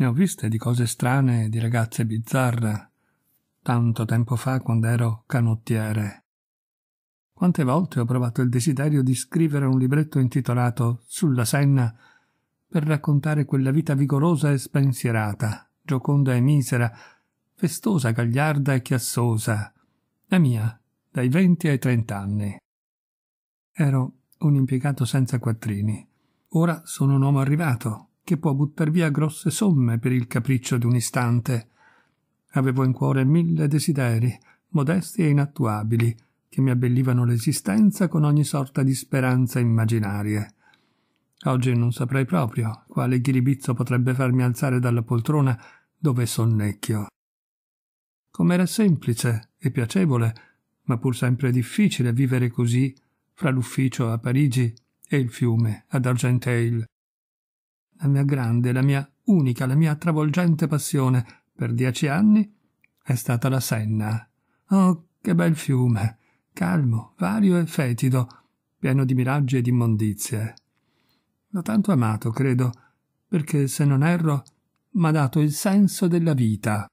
Ne ho viste di cose strane, di ragazze bizzarre, tanto tempo fa quando ero canottiere. Quante volte ho provato il desiderio di scrivere un libretto intitolato Sulla Senna per raccontare quella vita vigorosa e spensierata, gioconda e misera, festosa, gagliarda e chiassosa, la mia, dai venti ai trent'anni. Ero un impiegato senza quattrini. Ora sono un uomo arrivato, che può buttar via grosse somme per il capriccio di un istante. Avevo in cuore mille desideri, modesti e inattuabili, che mi abbellivano l'esistenza con ogni sorta di speranza immaginarie. Oggi non saprei proprio quale ghiribizzo potrebbe farmi alzare dalla poltrona dove sonnecchio. Com'era semplice e piacevole, ma pur sempre difficile vivere così fra l'ufficio a Parigi e il fiume ad Argentail la mia grande, la mia unica, la mia travolgente passione per dieci anni è stata la Senna. Oh, che bel fiume, calmo, vario e fetido, pieno di miraggi e di immondizie. L'ho tanto amato, credo, perché, se non erro, m'ha dato il senso della vita.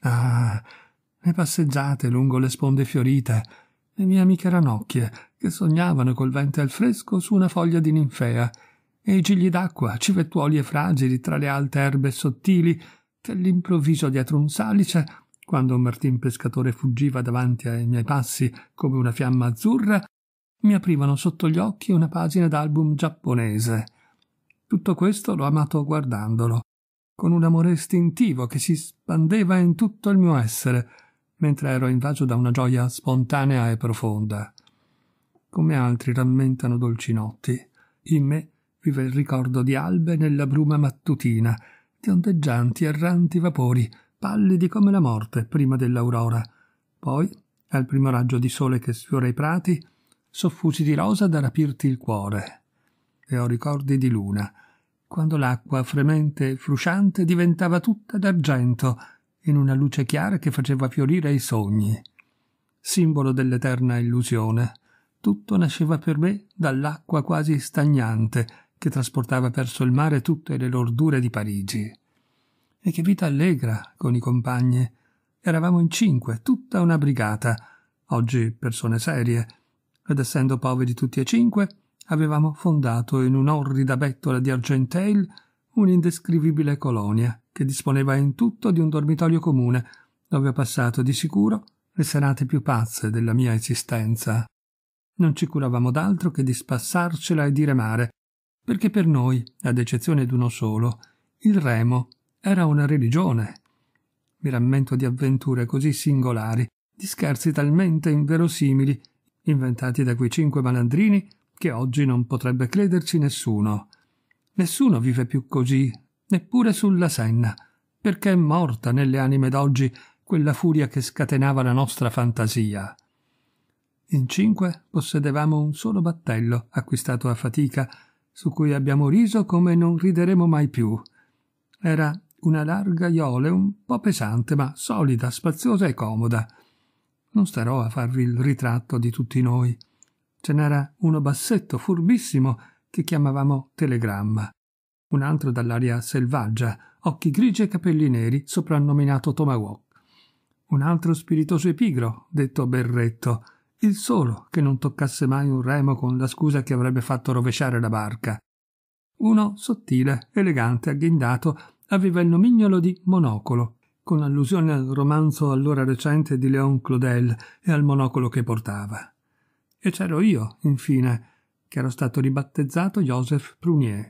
Ah, le passeggiate lungo le sponde fiorite, le mie amiche ranocchie che sognavano col vento al fresco su una foglia di ninfea, e i gigli d'acqua, civettuoli e fragili tra le alte erbe sottili, che all'improvviso dietro un salice, quando Martin pescatore fuggiva davanti ai miei passi come una fiamma azzurra, mi aprivano sotto gli occhi una pagina d'album giapponese. Tutto questo l'ho amato guardandolo, con un amore istintivo che si spandeva in tutto il mio essere, mentre ero invaso da una gioia spontanea e profonda. Come altri rammentano dolci notti, in me vive il ricordo di albe nella bruma mattutina, di ondeggianti erranti vapori, pallidi come la morte prima dell'aurora. Poi, al primo raggio di sole che sfiora i prati, soffusi di rosa da rapirti il cuore. E ho ricordi di luna, quando l'acqua fremente e frusciante diventava tutta d'argento, in una luce chiara che faceva fiorire i sogni. Simbolo dell'eterna illusione. Tutto nasceva per me dall'acqua quasi stagnante, che trasportava verso il mare tutte le lordure di Parigi. E che vita allegra con i compagni. Eravamo in cinque, tutta una brigata, oggi persone serie, ed essendo poveri tutti e cinque, avevamo fondato in un'orrida bettola di Argenteil un'indescrivibile colonia che disponeva in tutto di un dormitorio comune, dove ho passato di sicuro le serate più pazze della mia esistenza. Non ci curavamo d'altro che di spassarcela e di remare, perché per noi, ad eccezione d'uno solo, il remo era una religione. Mi rammento di avventure così singolari, di scherzi talmente inverosimili, inventati da quei cinque malandrini, che oggi non potrebbe crederci nessuno. Nessuno vive più così, neppure sulla Senna, perché è morta nelle anime d'oggi quella furia che scatenava la nostra fantasia. In cinque possedevamo un solo battello, acquistato a fatica, su cui abbiamo riso come non rideremo mai più. Era una larga iole un po' pesante, ma solida, spaziosa e comoda. Non starò a farvi il ritratto di tutti noi. Ce n'era uno bassetto furbissimo che chiamavamo telegramma, un altro dall'aria selvaggia, occhi grigi e capelli neri, soprannominato Tomahawk, un altro spiritoso e pigro, detto berretto, il solo che non toccasse mai un remo con la scusa che avrebbe fatto rovesciare la barca. Uno sottile, elegante, agghindato, aveva il nomignolo di Monocolo, con allusione al romanzo allora recente di Leon Claudel e al monocolo che portava. E c'ero io, infine, che ero stato ribattezzato Joseph Prunier.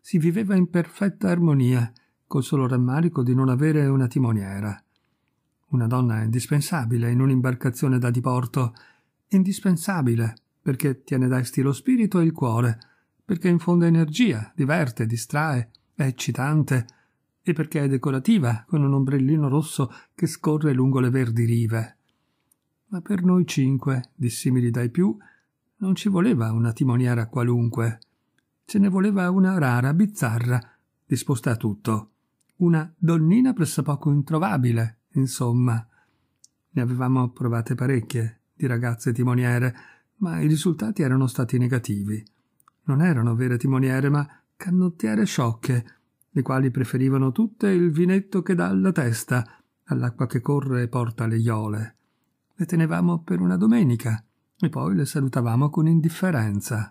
Si viveva in perfetta armonia, col solo rammarico di non avere una timoniera. Una donna indispensabile in un'imbarcazione da diporto. Indispensabile perché tiene desti lo spirito e il cuore, perché infonde energia, diverte, distrae, è eccitante e perché è decorativa con un ombrellino rosso che scorre lungo le verdi rive. Ma per noi cinque, dissimili dai più, non ci voleva una timoniera qualunque. Ce ne voleva una rara, bizzarra, disposta a tutto. Una donnina pressappoco introvabile, Insomma, ne avevamo provate parecchie di ragazze timoniere, ma i risultati erano stati negativi. Non erano vere timoniere, ma canottiere sciocche, le quali preferivano tutte il vinetto che dà alla testa, all'acqua che corre e porta le iole. Le tenevamo per una domenica e poi le salutavamo con indifferenza.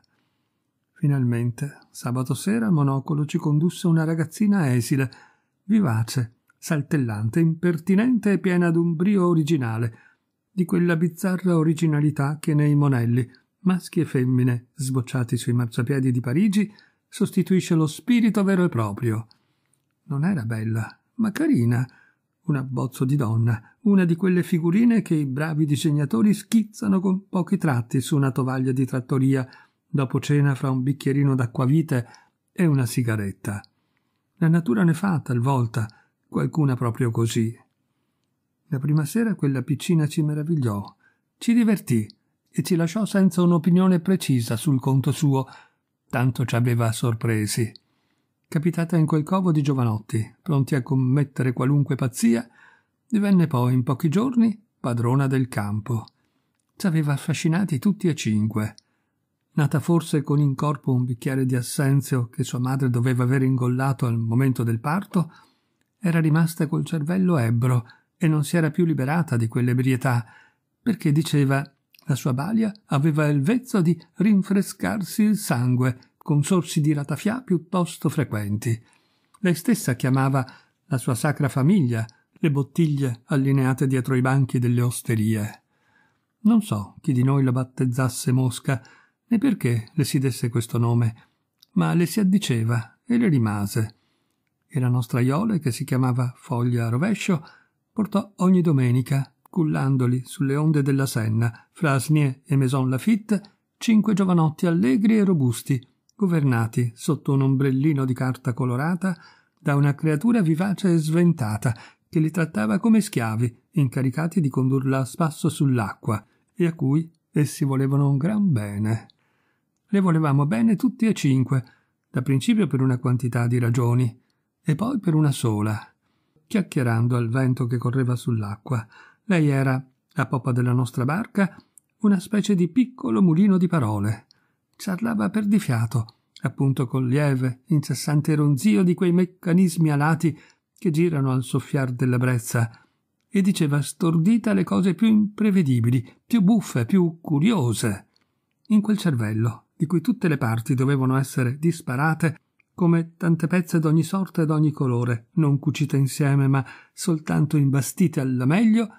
Finalmente, sabato sera, Monocolo ci condusse una ragazzina esile, vivace, saltellante, impertinente e piena d'un brio originale, di quella bizzarra originalità che nei monelli, maschi e femmine, sbocciati sui marciapiedi di Parigi, sostituisce lo spirito vero e proprio. Non era bella, ma carina, un abbozzo di donna, una di quelle figurine che i bravi disegnatori schizzano con pochi tratti su una tovaglia di trattoria, dopo cena fra un bicchierino d'acquavite e una sigaretta. La natura ne fa talvolta, qualcuna proprio così. La prima sera quella piccina ci meravigliò, ci divertì e ci lasciò senza un'opinione precisa sul conto suo, tanto ci aveva sorpresi. Capitata in quel covo di giovanotti, pronti a commettere qualunque pazzia, divenne poi in pochi giorni padrona del campo. Ci aveva affascinati tutti e cinque. Nata forse con in corpo un bicchiere di assenzio che sua madre doveva aver ingollato al momento del parto, era rimasta col cervello ebro e non si era più liberata di quell'ebrietà, perché diceva la sua balia aveva il vezzo di rinfrescarsi il sangue con sorsi di ratafià piuttosto frequenti. Lei stessa chiamava la sua sacra famiglia le bottiglie allineate dietro i banchi delle osterie. Non so chi di noi la battezzasse Mosca, né perché le si desse questo nome, ma le si addiceva e le rimase e la nostra Iole, che si chiamava Foglia Rovescio, portò ogni domenica, cullandoli sulle onde della Senna, fra Asnier e Maison Lafitte, cinque giovanotti allegri e robusti, governati sotto un ombrellino di carta colorata da una creatura vivace e sventata che li trattava come schiavi, incaricati di condurla a spasso sull'acqua e a cui essi volevano un gran bene. Le volevamo bene tutti e cinque, da principio per una quantità di ragioni, e poi per una sola. Chiacchierando al vento che correva sull'acqua, lei era, a poppa della nostra barca, una specie di piccolo mulino di parole. Ciarlava per di fiato, appunto col lieve, incessante ronzio di quei meccanismi alati che girano al soffiar della brezza, e diceva stordita le cose più imprevedibili, più buffe, più curiose. In quel cervello, di cui tutte le parti dovevano essere disparate, come tante pezze d'ogni sorta e d'ogni colore, non cucite insieme, ma soltanto imbastite alla meglio,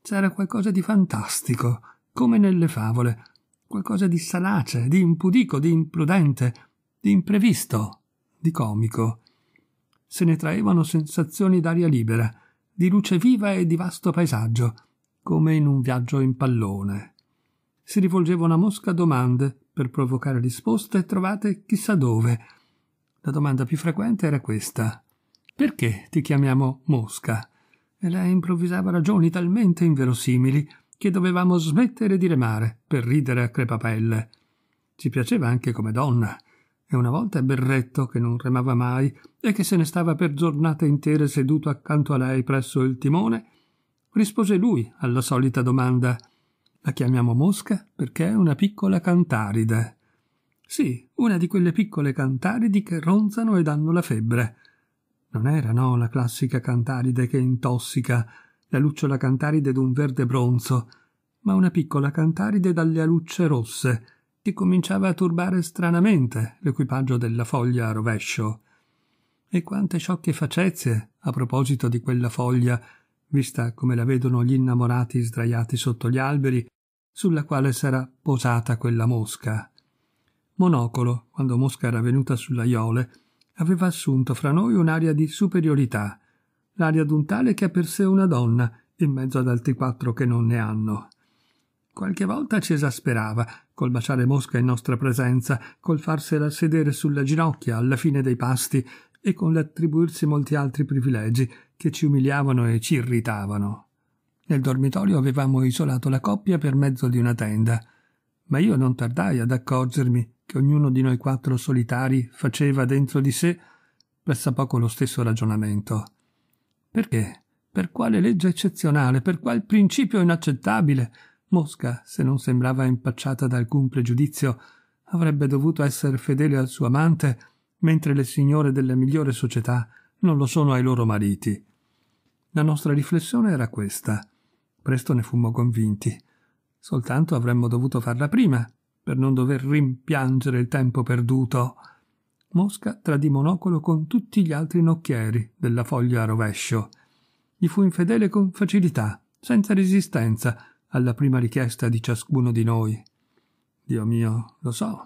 c'era qualcosa di fantastico, come nelle favole, qualcosa di salace, di impudico, di imprudente, di imprevisto, di comico. Se ne traevano sensazioni d'aria libera, di luce viva e di vasto paesaggio, come in un viaggio in pallone. Si rivolgevano a Mosca domande per provocare risposte trovate chissà dove, la domanda più frequente era questa. Perché ti chiamiamo Mosca? E lei improvvisava ragioni talmente inverosimili che dovevamo smettere di remare per ridere a crepapelle. Ci piaceva anche come donna, e una volta Berretto, che non remava mai e che se ne stava per giornate intere seduto accanto a lei presso il timone, rispose lui alla solita domanda. La chiamiamo Mosca perché è una piccola cantaride. Sì, una di quelle piccole cantaridi che ronzano e danno la febbre. Non era, no, la classica cantaride che intossica, la lucciola cantaride d'un verde bronzo, ma una piccola cantaride dalle alucce rosse, che cominciava a turbare stranamente l'equipaggio della foglia a rovescio. E quante sciocche facezie a proposito di quella foglia, vista come la vedono gli innamorati sdraiati sotto gli alberi, sulla quale sarà posata quella mosca. Monocolo, quando Mosca era venuta sulla Iole, aveva assunto fra noi un'aria di superiorità, l'aria d'un tale che ha per sé una donna, in mezzo ad altri quattro che non ne hanno. Qualche volta ci esasperava, col baciare Mosca in nostra presenza, col farsela sedere sulla ginocchia alla fine dei pasti e con l'attribuirsi molti altri privilegi che ci umiliavano e ci irritavano. Nel dormitorio avevamo isolato la coppia per mezzo di una tenda, ma io non tardai ad accorgermi che ognuno di noi quattro solitari faceva dentro di sé pressappoco lo stesso ragionamento. Perché? Per quale legge eccezionale, per qual principio inaccettabile, Mosca, se non sembrava impacciata da alcun pregiudizio, avrebbe dovuto essere fedele al suo amante, mentre le signore della migliore società non lo sono ai loro mariti. La nostra riflessione era questa. Presto ne fummo convinti. Soltanto avremmo dovuto farla prima, per non dover rimpiangere il tempo perduto. Mosca tradì Monocolo con tutti gli altri nocchieri della foglia a rovescio. Gli fu infedele con facilità, senza resistenza, alla prima richiesta di ciascuno di noi. Dio mio, lo so,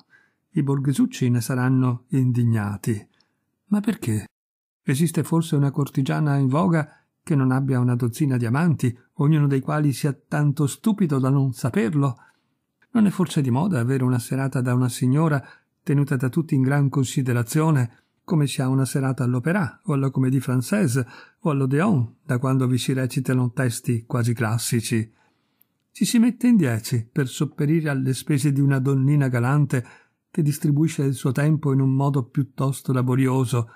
i borghesucci ne saranno indignati. Ma perché? Esiste forse una cortigiana in voga che non abbia una dozzina di amanti, ognuno dei quali sia tanto stupido da non saperlo? Non è forse di moda avere una serata da una signora tenuta da tutti in gran considerazione, come si ha una serata all'opera o alla comédie française o all'Odeon, da quando vi si recitano testi quasi classici. Ci si mette in dieci per sopperire alle spese di una donnina galante che distribuisce il suo tempo in un modo piuttosto laborioso,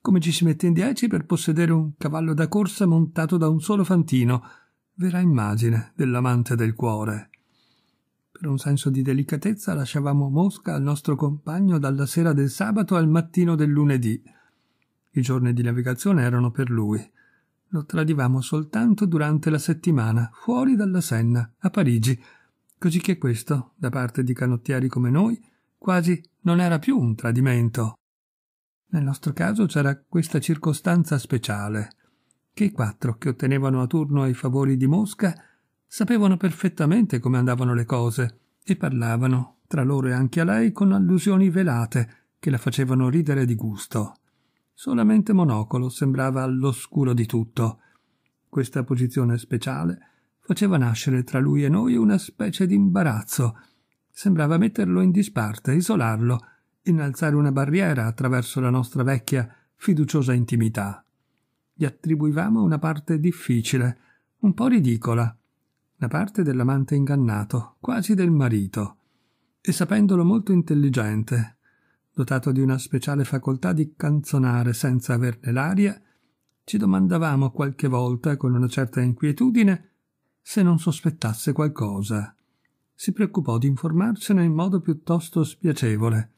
come ci si mette in dieci per possedere un cavallo da corsa montato da un solo fantino, vera immagine dell'amante del cuore per un senso di delicatezza lasciavamo Mosca al nostro compagno dalla sera del sabato al mattino del lunedì. I giorni di navigazione erano per lui. Lo tradivamo soltanto durante la settimana, fuori dalla Senna, a Parigi, così che questo, da parte di canottieri come noi, quasi non era più un tradimento. Nel nostro caso c'era questa circostanza speciale, che i quattro che ottenevano a turno i favori di Mosca Sapevano perfettamente come andavano le cose e parlavano tra loro e anche a lei con allusioni velate che la facevano ridere di gusto. Solamente Monocolo sembrava all'oscuro di tutto. Questa posizione speciale faceva nascere tra lui e noi una specie di imbarazzo. Sembrava metterlo in disparte, isolarlo, innalzare una barriera attraverso la nostra vecchia, fiduciosa intimità. Gli attribuivamo una parte difficile, un po' ridicola, da parte dell'amante ingannato, quasi del marito, e sapendolo molto intelligente, dotato di una speciale facoltà di canzonare senza averne l'aria, ci domandavamo qualche volta con una certa inquietudine se non sospettasse qualcosa. Si preoccupò di informarsene in modo piuttosto spiacevole.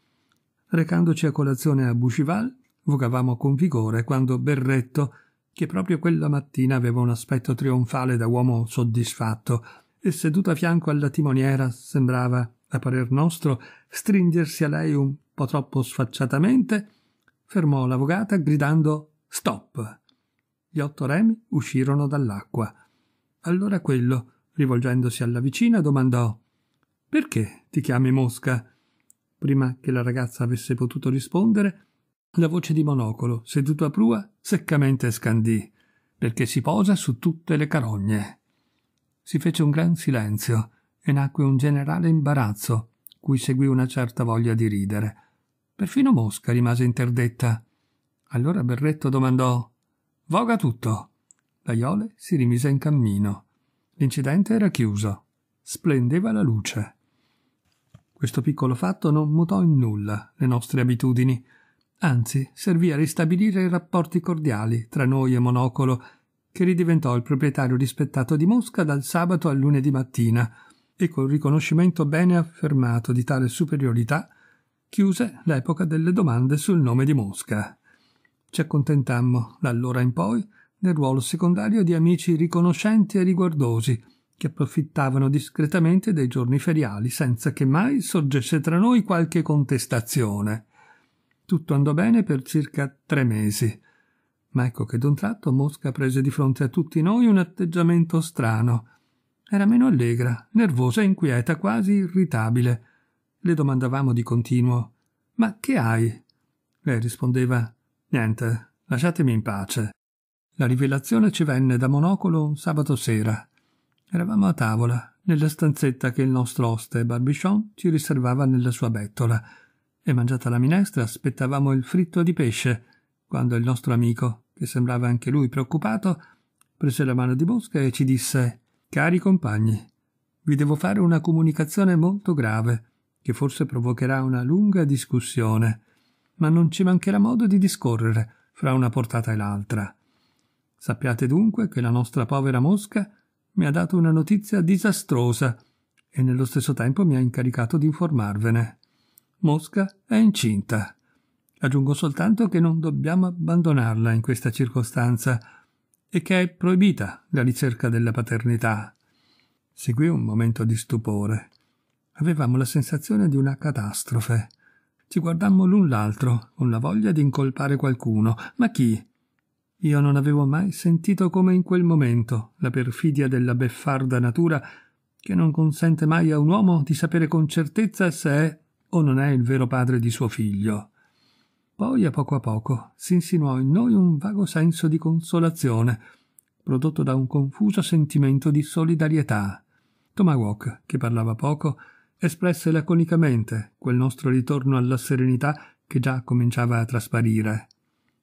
Recandoci a colazione a Bouchival, vogavamo con vigore quando Berretto che proprio quella mattina aveva un aspetto trionfale da uomo soddisfatto e seduto a fianco alla timoniera sembrava, a parer nostro, stringersi a lei un po' troppo sfacciatamente, fermò la vogata gridando Stop! Gli otto remi uscirono dall'acqua. Allora quello, rivolgendosi alla vicina, domandò Perché ti chiami Mosca? Prima che la ragazza avesse potuto rispondere, la voce di Monocolo, seduto a prua, seccamente scandì, perché si posa su tutte le carogne. Si fece un gran silenzio e nacque un generale imbarazzo, cui seguì una certa voglia di ridere. Perfino Mosca rimase interdetta. Allora Berretto domandò Voga tutto. La si rimise in cammino. L'incidente era chiuso. Splendeva la luce. Questo piccolo fatto non mutò in nulla le nostre abitudini, Anzi, servì a ristabilire i rapporti cordiali tra noi e Monocolo, che ridiventò il proprietario rispettato di Mosca dal sabato al lunedì mattina e col riconoscimento bene affermato di tale superiorità chiuse l'epoca delle domande sul nome di Mosca. Ci accontentammo, dall'ora in poi, del ruolo secondario di amici riconoscenti e riguardosi, che approfittavano discretamente dei giorni feriali senza che mai sorgesse tra noi qualche contestazione. Tutto andò bene per circa tre mesi. Ma ecco che d'un tratto Mosca prese di fronte a tutti noi un atteggiamento strano. Era meno allegra, nervosa, inquieta, quasi irritabile. Le domandavamo di continuo Ma che hai? Lei rispondeva Niente, lasciatemi in pace. La rivelazione ci venne da monocolo un sabato sera. Eravamo a tavola, nella stanzetta che il nostro oste Barbichon ci riservava nella sua bettola e mangiata la minestra aspettavamo il fritto di pesce, quando il nostro amico, che sembrava anche lui preoccupato, prese la mano di Mosca e ci disse Cari compagni, vi devo fare una comunicazione molto grave, che forse provocherà una lunga discussione, ma non ci mancherà modo di discorrere fra una portata e l'altra. Sappiate dunque che la nostra povera Mosca mi ha dato una notizia disastrosa e nello stesso tempo mi ha incaricato di informarvene. Mosca è incinta. Aggiungo soltanto che non dobbiamo abbandonarla in questa circostanza e che è proibita la ricerca della paternità. Seguì un momento di stupore. Avevamo la sensazione di una catastrofe. Ci guardammo l'un l'altro con la voglia di incolpare qualcuno. Ma chi? Io non avevo mai sentito come in quel momento la perfidia della beffarda natura che non consente mai a un uomo di sapere con certezza se è o non è il vero padre di suo figlio. Poi a poco a poco si insinuò in noi un vago senso di consolazione, prodotto da un confuso sentimento di solidarietà. Tomahawk, che parlava poco, espresse laconicamente quel nostro ritorno alla serenità che già cominciava a trasparire.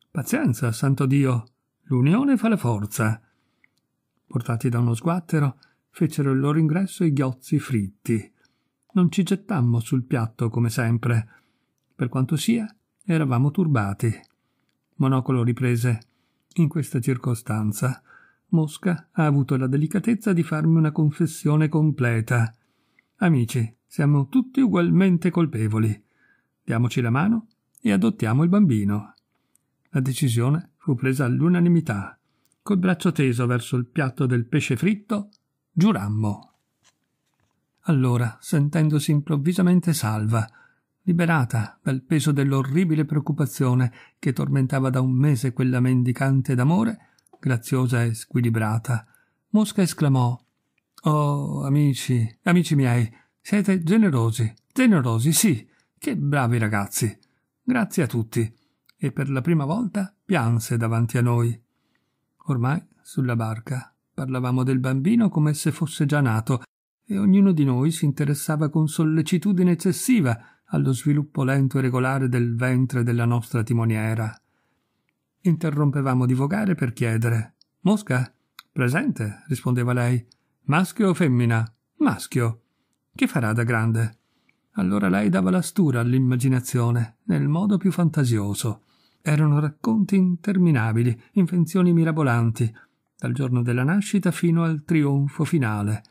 Pazienza, santo Dio, l'unione fa la forza. Portati da uno sguattero, fecero il loro ingresso i ghiozzi fritti. Non ci gettammo sul piatto come sempre. Per quanto sia, eravamo turbati. Monocolo riprese. In questa circostanza, Mosca ha avuto la delicatezza di farmi una confessione completa. Amici, siamo tutti ugualmente colpevoli. Diamoci la mano e adottiamo il bambino. La decisione fu presa all'unanimità. Col braccio teso verso il piatto del pesce fritto, giurammo. Allora, sentendosi improvvisamente salva, liberata dal peso dell'orribile preoccupazione che tormentava da un mese quella mendicante d'amore, graziosa e squilibrata, Mosca esclamò Oh, amici, amici miei, siete generosi, generosi, sì, che bravi ragazzi. Grazie a tutti. E per la prima volta pianse davanti a noi. Ormai, sulla barca, parlavamo del bambino come se fosse già nato e ognuno di noi si interessava con sollecitudine eccessiva allo sviluppo lento e regolare del ventre della nostra timoniera. Interrompevamo di vogare per chiedere Mosca? Presente, rispondeva lei. Maschio o femmina? Maschio. Che farà da grande? Allora lei dava la stura all'immaginazione, nel modo più fantasioso. Erano racconti interminabili, invenzioni mirabolanti, dal giorno della nascita fino al trionfo finale.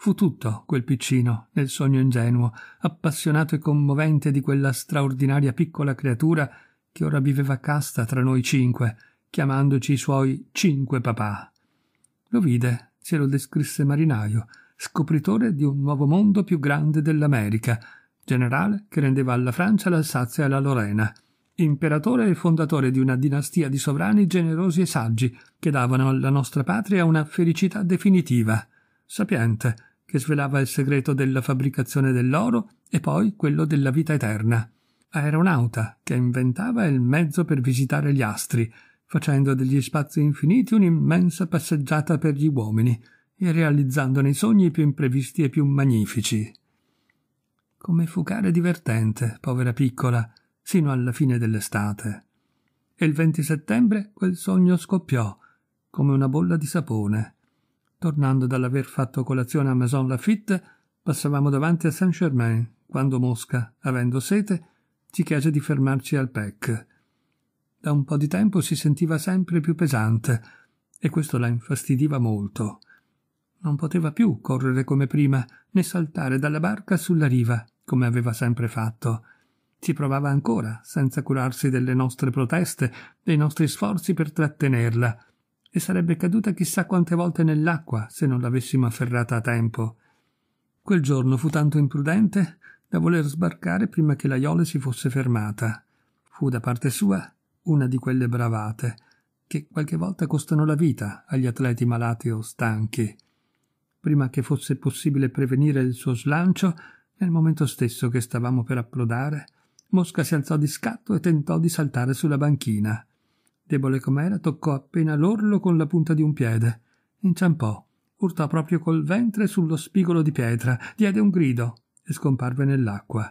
Fu tutto quel piccino, nel sogno ingenuo, appassionato e commovente di quella straordinaria piccola creatura che ora viveva casta tra noi cinque, chiamandoci i suoi cinque papà. Lo vide, se lo descrisse marinaio, scopritore di un nuovo mondo più grande dell'America, generale che rendeva alla Francia l'Alsazia e la Lorena, imperatore e fondatore di una dinastia di sovrani generosi e saggi che davano alla nostra patria una felicità definitiva, sapiente, che svelava il segreto della fabbricazione dell'oro e poi quello della vita eterna. Aeronauta che inventava il mezzo per visitare gli astri, facendo degli spazi infiniti un'immensa passeggiata per gli uomini e realizzandone i sogni più imprevisti e più magnifici. Come fugare divertente, povera piccola, sino alla fine dell'estate. E il 20 settembre quel sogno scoppiò, come una bolla di sapone. Tornando dall'aver fatto colazione a Maison Lafitte, passavamo davanti a Saint-Germain, quando Mosca, avendo sete, ci chiese di fermarci al PEC. Da un po' di tempo si sentiva sempre più pesante e questo la infastidiva molto. Non poteva più correre come prima, né saltare dalla barca sulla riva, come aveva sempre fatto. Ci provava ancora, senza curarsi delle nostre proteste, dei nostri sforzi per trattenerla, e sarebbe caduta chissà quante volte nell'acqua se non l'avessimo afferrata a tempo. Quel giorno fu tanto imprudente da voler sbarcare prima che la Iole si fosse fermata. Fu da parte sua una di quelle bravate che qualche volta costano la vita agli atleti malati o stanchi. Prima che fosse possibile prevenire il suo slancio, nel momento stesso che stavamo per approdare, Mosca si alzò di scatto e tentò di saltare sulla banchina. Debole com'era, toccò appena l'orlo con la punta di un piede. Inciampò, urtò proprio col ventre sullo spigolo di pietra, diede un grido e scomparve nell'acqua.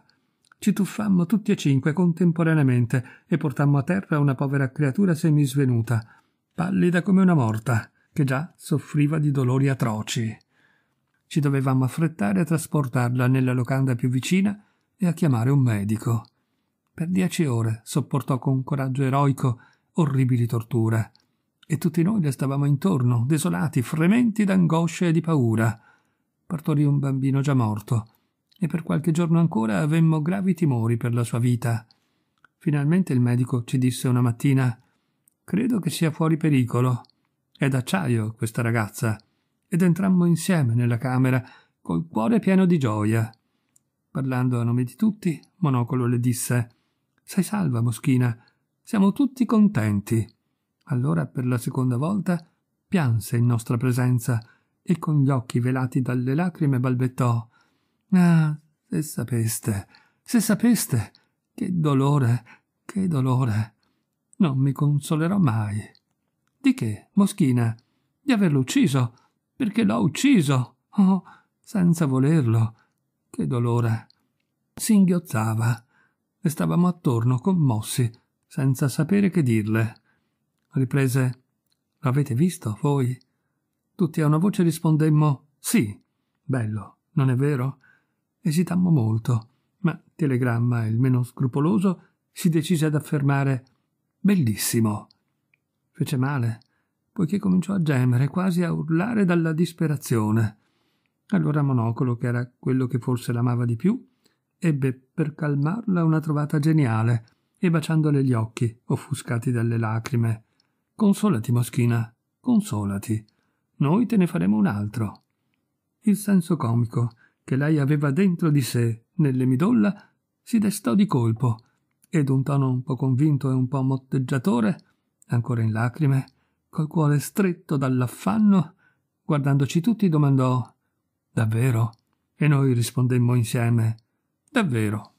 Ci tuffammo tutti e cinque contemporaneamente e portammo a terra una povera creatura semisvenuta, pallida come una morta, che già soffriva di dolori atroci. Ci dovevamo affrettare a trasportarla nella locanda più vicina e a chiamare un medico. Per dieci ore sopportò con coraggio eroico orribili torture. E tutti noi le stavamo intorno, desolati, frementi d'angoscia e di paura. Partorì un bambino già morto, e per qualche giorno ancora avemmo gravi timori per la sua vita. Finalmente il medico ci disse una mattina Credo che sia fuori pericolo. È d'acciaio questa ragazza. Ed entrammo insieme nella camera, col cuore pieno di gioia. Parlando a nome di tutti, Monocolo le disse Sei salva, Moschina, siamo tutti contenti. Allora, per la seconda volta, pianse in nostra presenza e con gli occhi velati dalle lacrime balbettò Ah, se sapeste, se sapeste, che dolore, che dolore. Non mi consolerò mai. Di che, Moschina? Di averlo ucciso, perché l'ho ucciso. Oh, senza volerlo. Che dolore. Singhiozzava. Si e stavamo attorno commossi senza sapere che dirle. Riprese L'avete visto, voi? Tutti a una voce rispondemmo Sì, bello, non è vero? Esitammo molto, ma Telegramma, il meno scrupoloso, si decise ad affermare Bellissimo. Fece male, poiché cominciò a gemere, quasi a urlare dalla disperazione. Allora Monocolo, che era quello che forse l'amava di più, ebbe per calmarla una trovata geniale e baciandole gli occhi, offuscati dalle lacrime. Consolati, Moschina, consolati. Noi te ne faremo un altro. Il senso comico che lei aveva dentro di sé, nelle midolla, si destò di colpo, ed un tono un po convinto e un po motteggiatore, ancora in lacrime, col cuore stretto dall'affanno, guardandoci tutti domandò Davvero? E noi rispondemmo insieme Davvero.